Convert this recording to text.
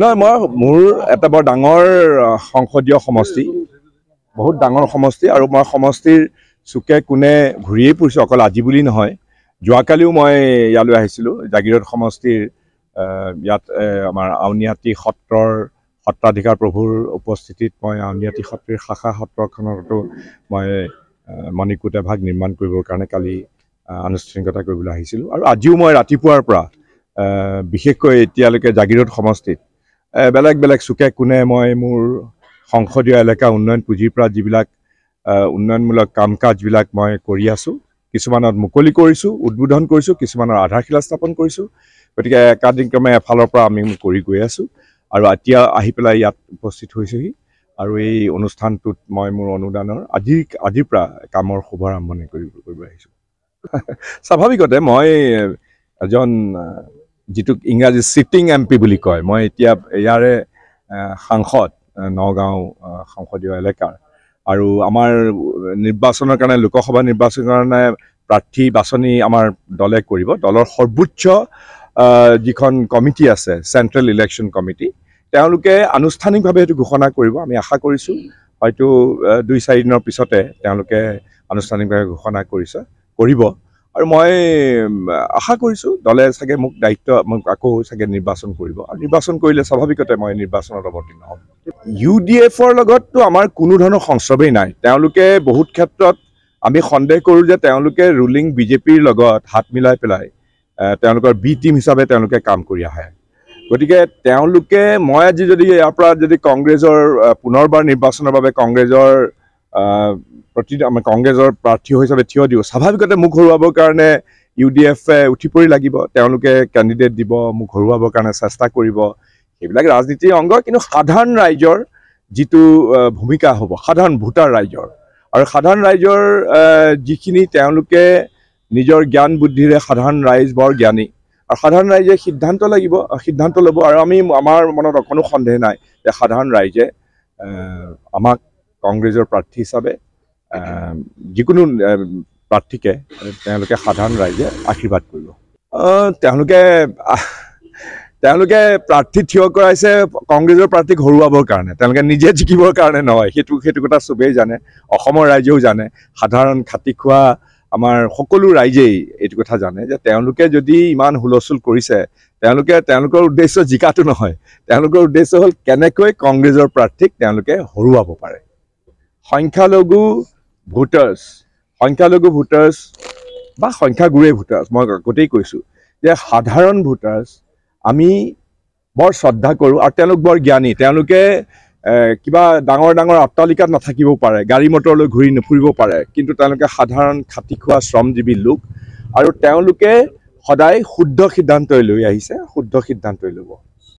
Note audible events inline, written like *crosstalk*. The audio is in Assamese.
নহয় মই মোৰ এটা বৰ ডাঙৰ সংসদীয় সমষ্টি বহুত ডাঙৰ সমষ্টি আৰু মই সমষ্টিৰ চুকে কোনে ঘূৰিয়েই ফুৰিছোঁ অকল আজি বুলি নহয় যোৱাকালিও মই ইয়ালৈ আহিছিলোঁ জাগিৰোদ সমষ্টিৰ ইয়াত আমাৰ আউনীআটী সত্ৰৰ সত্ৰাধিকাৰ প্ৰভুৰ উপস্থিতিত মই আউনীআটী সত্ৰীৰ শাখা সত্ৰখনতো মই মণিকূট এভাগ নিৰ্মাণ কৰিবৰ কাৰণে কালি আনুষ্ঠানিকতা কৰিবলৈ আহিছিলোঁ আৰু আজিও মই ৰাতিপুৱাৰ পৰা বিশেষকৈ এতিয়ালৈকে জাগিৰোদ সমষ্টিত বেলেগ বেলেগ চুকে কোনে মই মোৰ সংসদীয় এলেকা উন্নয়ন পুঁজিৰ পৰা যিবিলাক উন্নয়নমূলক কাম কাজবিলাক মই কৰি আছোঁ কিছুমানত মুকলি কৰিছোঁ উদ্বোধন কৰিছোঁ কিছুমানৰ আধাৰশিলা স্থাপন কৰিছোঁ গতিকে একাদিক্ৰমে এফালৰ পৰা আমি কৰি গৈ আছোঁ আৰু এতিয়া আহি পেলাই ইয়াত উপস্থিত হৈছোঁহি আৰু এই অনুষ্ঠানটোত মই মোৰ অনুদানৰ আজি আজিৰ পৰা কামৰ শুভাৰম্ভণি কৰিব কৰিব আহিছোঁ *laughs* স্বাভাৱিকতে মই এজন যিটোক ইংৰাজী চিটিং এম পি বুলি কয় মই এতিয়া ইয়াৰে সাংসদ নগাঁও সংসদীয় এলেকাৰ আৰু আমাৰ নিৰ্বাচনৰ কাৰণে লোকসভা নিৰ্বাচনৰ কাৰণে প্ৰাৰ্থী বাছনি আমাৰ দলে কৰিব দলৰ সৰ্বোচ্চ যিখন কমিটি আছে চেণ্ট্ৰেল ইলেকশ্যন কমিটি তেওঁলোকে আনুষ্ঠানিকভাৱে সেইটো ঘোষণা কৰিব আমি আশা কৰিছোঁ হয়তো দুই চাৰিদিনৰ পিছতে তেওঁলোকে আনুষ্ঠানিকভাৱে ঘোষণা কৰিছে কৰিব আৰু মই আশা কৰিছোঁ দলে চাগে মোক দায়িত্ব মোক আকৌ চাগে নিৰ্বাচন কৰিব আৰু নিৰ্বাচন কৰিলে স্বাভাৱিকতে মই নিৰ্বাচনত অৱতীৰ্ণ হ'ম ইউ ডি এফৰ লগততো আমাৰ কোনো ধৰণৰ সংস্ৰৱেই নাই তেওঁলোকে বহুত ক্ষেত্ৰত আমি সন্দেহ কৰোঁ যে তেওঁলোকে ৰুলিং বিজেপিৰ লগত হাত মিলাই পেলাই তেওঁলোকৰ বি টিম হিচাপে তেওঁলোকে কাম কৰি আহে গতিকে তেওঁলোকে মই আজি যদি ইয়াৰ পৰা যদি কংগ্ৰেছৰ পুনৰবাৰ নিৰ্বাচনৰ বাবে কংগ্ৰেছৰ প্ৰতি আমাৰ কংগ্ৰেছৰ প্ৰাৰ্থী হিচাপে থিয় দিওঁ স্বাভাৱিকতে মোক হৰুৱাবৰ কাৰণে ইউ ডি এফে উঠি পৰি লাগিব তেওঁলোকে কেণ্ডিডেট দিব মোক হৰুৱাবৰ কাৰণে চেষ্টা কৰিব সেইবিলাক ৰাজনীতিৰ অংগ কিন্তু সাধাৰণ ৰাইজৰ যিটো ভূমিকা হ'ব সাধাৰণ ভোটাৰ ৰাইজৰ আৰু সাধাৰণ ৰাইজৰ যিখিনি তেওঁলোকে নিজৰ জ্ঞান বুদ্ধিৰে সাধাৰণ ৰাইজ বৰ জ্ঞানী আৰু সাধাৰণ ৰাইজে সিদ্ধান্ত লাগিব সিদ্ধান্ত ল'ব আৰু আমি আমাৰ মনত অকণো সন্দেহ নাই যে সাধাৰণ ৰাইজে আমাক কংগ্ৰেছৰ প্ৰাৰ্থী হিচাপে যিকোনো প্ৰাৰ্থীকে তেওঁলোকে সাধাৰণ ৰাইজে আশীৰ্বাদ কৰিব তেওঁলোকে তেওঁলোকে প্ৰাৰ্থী থিয় কৰাইছে কংগ্ৰেছৰ প্ৰাৰ্থীক হৰুৱাবৰ কাৰণে তেওঁলোকে নিজে জিকিবৰ কাৰণে নহয় সেইটো সেইটো কথা চবেই জানে অসমৰ ৰাইজেও জানে সাধাৰণ খাটি খোৱা আমাৰ সকলো ৰাইজেই এইটো কথা জানে যে তেওঁলোকে যদি ইমান হুলস্থুল কৰিছে তেওঁলোকে তেওঁলোকৰ উদ্দেশ্য জিকাটো নহয় তেওঁলোকৰ উদ্দেশ্য হ'ল কেনেকৈ কংগ্ৰেছৰ প্ৰাৰ্থীক তেওঁলোকে হৰুৱাব পাৰে সংখ্যালঘু ভোটাৰ্ছ সংখ্যালঘু ভোটাৰ্ছ বা সংখ্যাগুৰুৱে ভোটাৰ্ছ মই আগতেই কৈছোঁ যে সাধাৰণ ভোটাৰ্ছ আমি বৰ শ্ৰদ্ধা কৰোঁ আৰু তেওঁলোক বৰ জ্ঞানী তেওঁলোকে কিবা ডাঙৰ ডাঙৰ অট্টালিকাত নাথাকিবও পাৰে গাড়ী মটৰলৈ ঘূৰি নুফুৰিব পাৰে কিন্তু তেওঁলোকে সাধাৰণ খাটি খোৱা শ্ৰমজীৱী লোক আৰু তেওঁলোকে সদায় শুদ্ধ সিদ্ধান্তই লৈ আহিছে শুদ্ধ সিদ্ধান্তই ল'ব